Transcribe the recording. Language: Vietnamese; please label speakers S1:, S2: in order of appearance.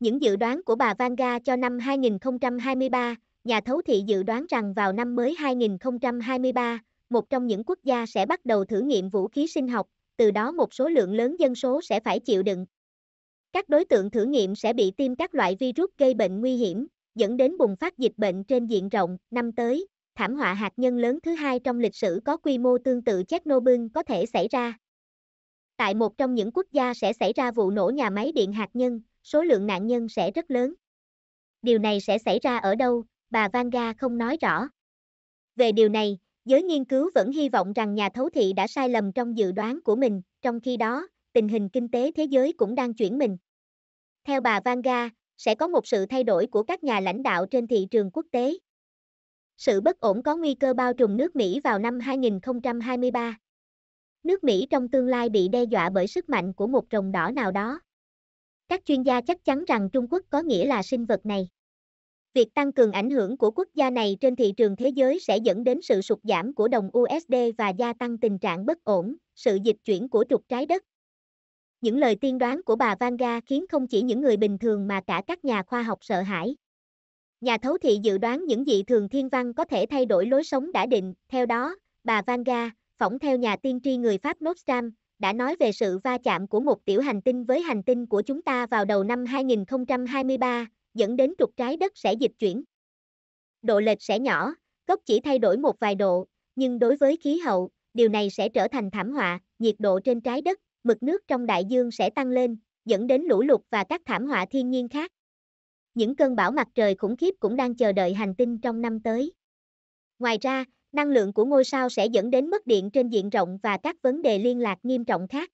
S1: Những dự đoán của bà Vanga cho năm 2023, nhà thấu thị dự đoán rằng vào năm mới 2023, một trong những quốc gia sẽ bắt đầu thử nghiệm vũ khí sinh học, từ đó một số lượng lớn dân số sẽ phải chịu đựng. Các đối tượng thử nghiệm sẽ bị tiêm các loại virus gây bệnh nguy hiểm, dẫn đến bùng phát dịch bệnh trên diện rộng năm tới. Thảm họa hạt nhân lớn thứ hai trong lịch sử có quy mô tương tự Chernobyl có thể xảy ra. Tại một trong những quốc gia sẽ xảy ra vụ nổ nhà máy điện hạt nhân, số lượng nạn nhân sẽ rất lớn. Điều này sẽ xảy ra ở đâu, bà Vanga không nói rõ. Về điều này, giới nghiên cứu vẫn hy vọng rằng nhà thấu thị đã sai lầm trong dự đoán của mình, trong khi đó, tình hình kinh tế thế giới cũng đang chuyển mình. Theo bà Vanga, sẽ có một sự thay đổi của các nhà lãnh đạo trên thị trường quốc tế. Sự bất ổn có nguy cơ bao trùm nước Mỹ vào năm 2023. Nước Mỹ trong tương lai bị đe dọa bởi sức mạnh của một rồng đỏ nào đó. Các chuyên gia chắc chắn rằng Trung Quốc có nghĩa là sinh vật này. Việc tăng cường ảnh hưởng của quốc gia này trên thị trường thế giới sẽ dẫn đến sự sụt giảm của đồng USD và gia tăng tình trạng bất ổn, sự dịch chuyển của trục trái đất. Những lời tiên đoán của bà Vanga khiến không chỉ những người bình thường mà cả các nhà khoa học sợ hãi. Nhà thấu thị dự đoán những dị thường thiên văn có thể thay đổi lối sống đã định, theo đó, bà Vanga, phỏng theo nhà tiên tri người Pháp Nostram, đã nói về sự va chạm của một tiểu hành tinh với hành tinh của chúng ta vào đầu năm 2023, dẫn đến trục trái đất sẽ dịch chuyển. Độ lệch sẽ nhỏ, góc chỉ thay đổi một vài độ, nhưng đối với khí hậu, điều này sẽ trở thành thảm họa, nhiệt độ trên trái đất, mực nước trong đại dương sẽ tăng lên, dẫn đến lũ lụt và các thảm họa thiên nhiên khác. Những cơn bão mặt trời khủng khiếp cũng đang chờ đợi hành tinh trong năm tới. Ngoài ra, Năng lượng của ngôi sao sẽ dẫn đến mất điện trên diện rộng và các vấn đề liên lạc nghiêm trọng khác.